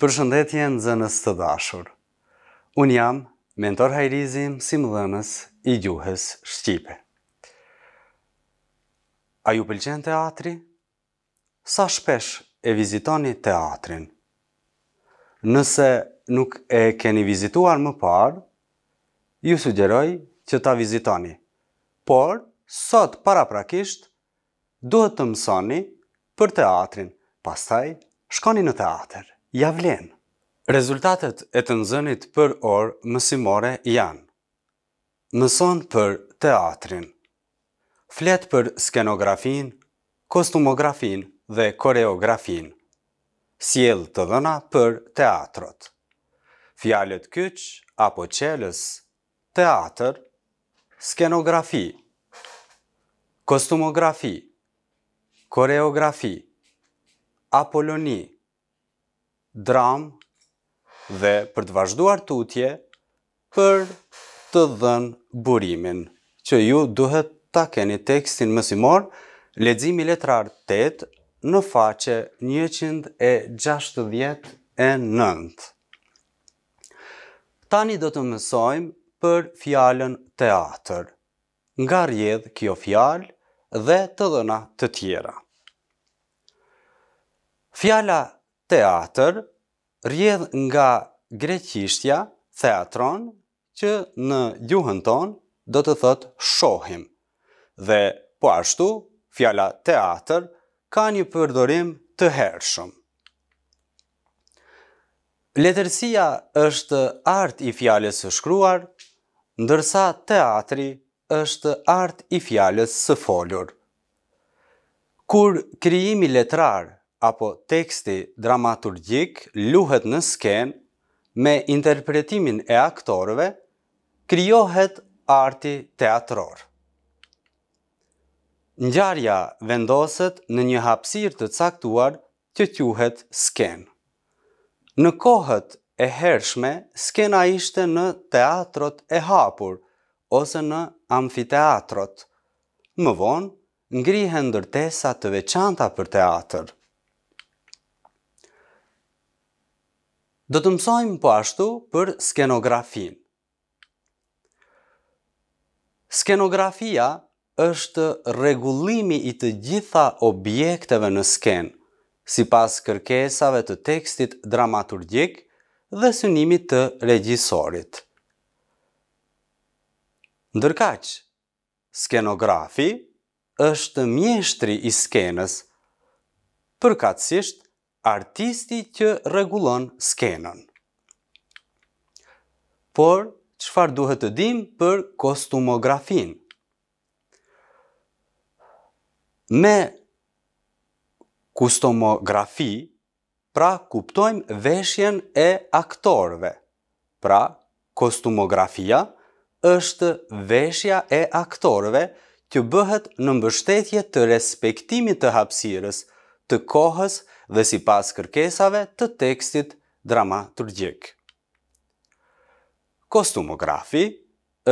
Për shëndetje në zënës të dashur. Unë jam mentor hajrizi mësim dhënës i gjuhës Shqipe. A ju pëlqen teatri? Sa shpesh e vizitoni teatrin? Nëse nuk e keni vizituar më parë, ju sugjeroj që ta vizitoni. Por, sot paraprakisht, duhet të mësoni për teatrin, pastaj shkoni në teatrë ja vlen. Rezultatet e të nëzënit për orë mësimore janë. Nëson për teatrin. Flet për skenografin, kostumografin dhe koreografin. Sjell të dhëna për teatrot. Fjalet kyç apo qeles, teatr, skenografi, kostumografi, koreografi, apoloni dram dhe për të vazhduar tutje për të dhën burimin që ju duhet ta keni tekstin mësimor ledzimi letrar 8 në faqe 169. Tani do të mësojmë për fjallën teatr, nga rjedh kjo fjallë dhe të dhëna të tjera. Fjalla teatr rrjedh nga greqishtja teatron që në gjuhën ton do të thot shohim. Dhe po ashtu, fjala teatr ka një përdorim të hershëm. Letërsia është art i fjales së shkruar, ndërsa teatri është art i fjales së folur. Kur kriimi letrarë, apo teksti dramaturgjik luhet në sken me interpretimin e aktorëve, kryohet arti teatror. Njarja vendoset në një hapsir të caktuar që quhet sken. Në kohët e hershme, skena ishte në teatrot e hapur, ose në amfiteatrot. Më vonë, ngrihen ndërtesa të veçanta për teatrë. Do të mësojmë po ashtu për skenografin. Skenografia është regullimi i të gjitha objekteve në sken, si pas kërkesave të tekstit dramaturgjik dhe synimit të regjisorit. Ndërkaq, skenografi është mjeshtri i skenës, përkatsisht artisti që regulon skenën. Por, qëfar duhet të dim për kostumografin? Me kostumografi, pra kuptojmë veshjen e aktorve. Pra, kostumografia është veshja e aktorve që bëhet në mbështetje të respektimit të hapsirës, të kohës dhe si pas kërkesave të tekstit dramaturgjik. Kostumografi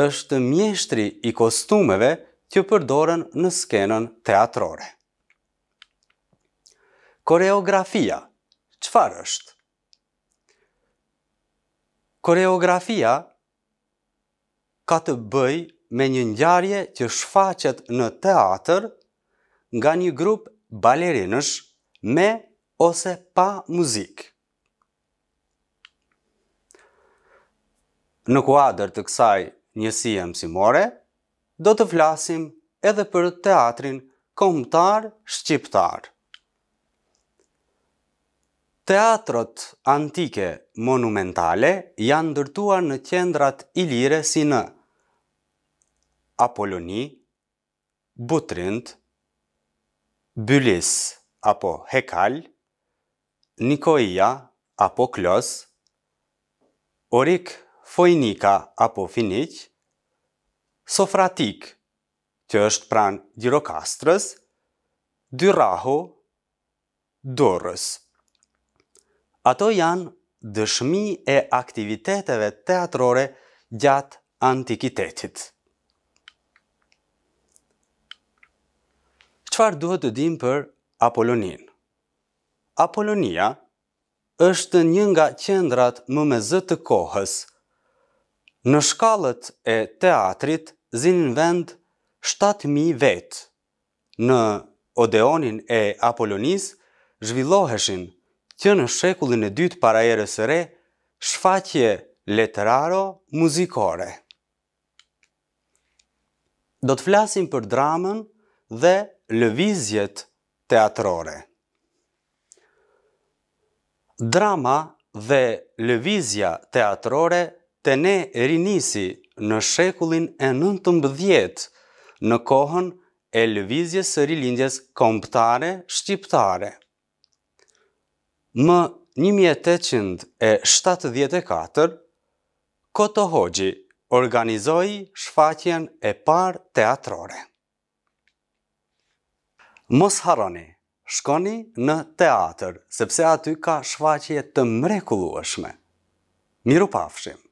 është mjeshtri i kostumeve që përdoren në skenën teatrore. Koreografia, qëfar është? Koreografia ka të bëj me një njarje që shfaqet në teatr nga një grup balerinësh me ose pa muzikë. Në kuadrë të kësaj njësie mësimore, do të flasim edhe për teatrin komtar shqiptar. Teatrot antike monumentale janë ndërtuar në qendrat ilire si në Apoloni, Butrint, Bylis. Bylis apo Hekal, Nikoia apo Klos, Orik Fojnika apo Finiq, Sofratik, që është pran Gjirokastrës, Dyraho, Dorës. Ato janë dëshmi e aktiviteteve teatrore gjatë antikitetit. Qfar duhet të dim për Apolonin. Apolonia është një nga qendrat më me zë të kohës. Në shkallët e teatrit zinë vend 7.000 vetë. Në Odeonin e Apolonis zhvilloheshin që në shekullin e dytë para erës së re shfaqje letraro muzikore. Do të flasim për dramën dhe lëvizjet teatrore. Drama dhe lëvizja teatrore të ne rinisi në shekullin e nëntëm bëdhjetë në kohën e lëvizjes së rilindjes komptare shqiptare. Më 1874, Koto Hoxhi organizoi shfatjen e par teatrore. Mos haroni, shkoni në teatr, sepse aty ka shfaqje të mrekullueshme. Miru pafshim.